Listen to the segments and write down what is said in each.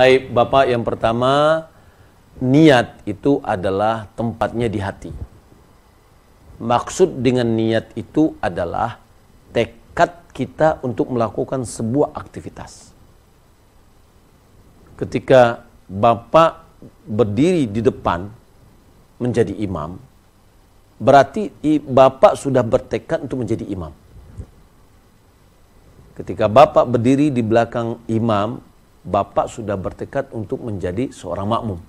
Hai Bapak, yang pertama, niat itu adalah tempatnya di hati. Maksud dengan niat itu adalah tekad kita untuk melakukan sebuah aktivitas. Ketika Bapak berdiri di depan menjadi imam, berarti Bapak sudah bertekad untuk menjadi imam. Ketika Bapak berdiri di belakang imam Bapak sudah bertekad untuk menjadi seorang makmum.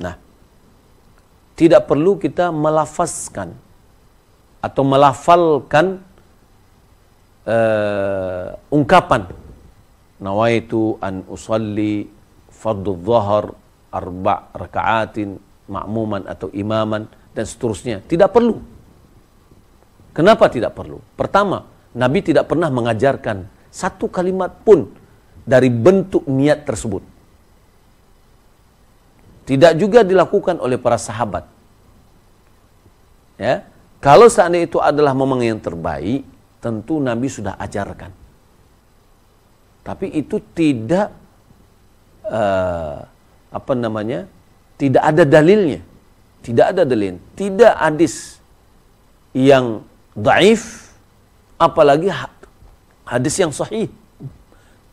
Nah, tidak perlu kita melafazkan atau melafalkan uh, ungkapan nawaitu an usalli fardhu dhuhr arba rakaatin makmuman atau imaman dan seterusnya tidak perlu kenapa tidak perlu pertama nabi tidak pernah mengajarkan satu kalimat pun dari bentuk niat tersebut. Tidak juga dilakukan oleh para sahabat. Ya, kalau seandainya itu adalah momen yang terbaik, tentu Nabi sudah ajarkan. Tapi itu tidak uh, apa namanya? Tidak ada dalilnya. Tidak ada dalil, tidak hadis yang daif apalagi hadis yang sahih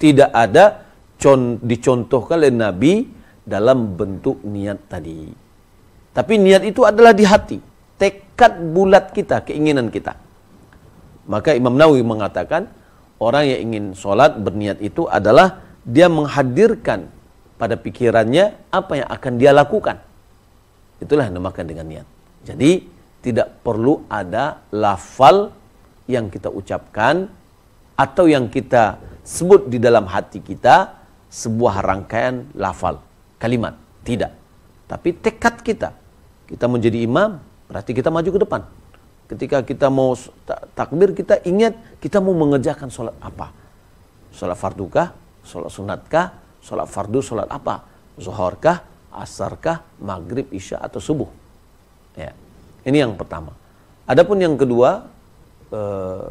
tidak ada dicontohkan oleh Nabi dalam bentuk niat tadi. Tapi niat itu adalah di hati, tekad bulat kita, keinginan kita. Maka Imam Nawawi mengatakan, orang yang ingin sholat berniat itu adalah dia menghadirkan pada pikirannya apa yang akan dia lakukan. Itulah yang dimakan dengan niat. Jadi tidak perlu ada lafal yang kita ucapkan atau yang kita sebut di dalam hati kita sebuah rangkaian lafal, kalimat. Tidak. Tapi tekad kita. Kita menjadi imam, berarti kita maju ke depan. Ketika kita mau takbir, kita ingat kita mau mengerjakan sholat apa. Sholat kah? Sholat sunatkah? Sholat fardu, sholat apa? Asar kah? Maghrib, isya, atau subuh? Ya. Ini yang pertama. Adapun yang kedua, eh,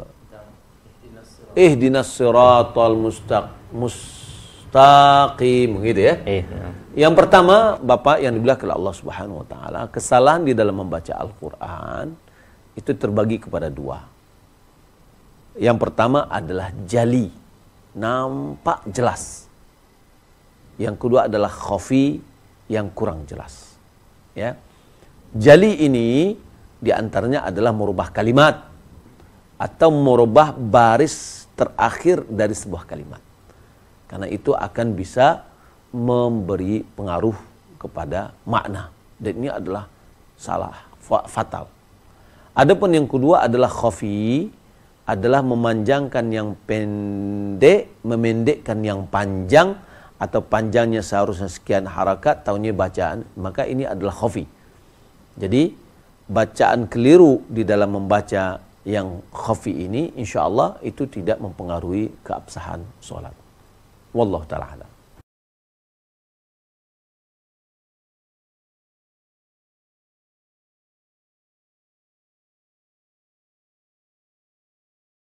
Eh dinasiratul mustaq mustaqim gitu ya. Eh, ya. Yang pertama, Bapak yang dibilang oleh Allah Subhanahu wa taala, kesalahan di dalam membaca Al-Qur'an itu terbagi kepada dua. Yang pertama adalah jali, nampak jelas. Yang kedua adalah khafi yang kurang jelas. Ya. Jali ini diantaranya adalah merubah kalimat atau merubah baris terakhir dari sebuah kalimat. Karena itu akan bisa memberi pengaruh kepada makna. Dan ini adalah salah, fatal. Adapun yang kedua adalah khafi, adalah memanjangkan yang pendek, memendekkan yang panjang, atau panjangnya seharusnya sekian harakat, tahunya bacaan, maka ini adalah khafi. Jadi, bacaan keliru di dalam membaca yang khafi ini insya Allah itu tidak mempengaruhi keabsahan sholat. Wallahu ta'ala